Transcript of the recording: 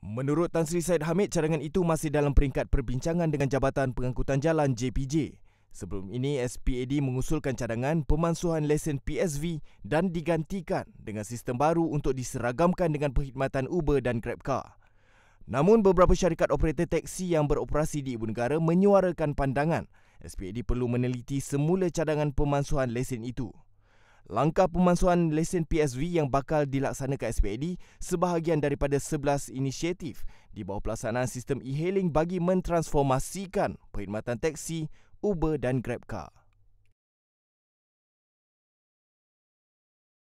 Menurut Tan Sri Said Hamid, cadangan itu masih dalam peringkat perbincangan dengan Jabatan Pengangkutan Jalan JPJ. Sebelum ini, SPAD mengusulkan cadangan pemansuhan lesen PSV dan digantikan dengan sistem baru untuk diseragamkan dengan perkhidmatan Uber dan GrabCar. Namun, beberapa syarikat operator teksi yang beroperasi di Ibu Negara menyuarakan pandangan SPAD perlu meneliti semula cadangan pemansuhan lesen itu. Langkah pemansuhan lesen PSV yang bakal dilaksanakan SPAD sebahagian daripada 11 inisiatif di bawah pelaksanaan sistem e-hailing bagi mentransformasikan perkhidmatan teksi, Uber dan GrabCar.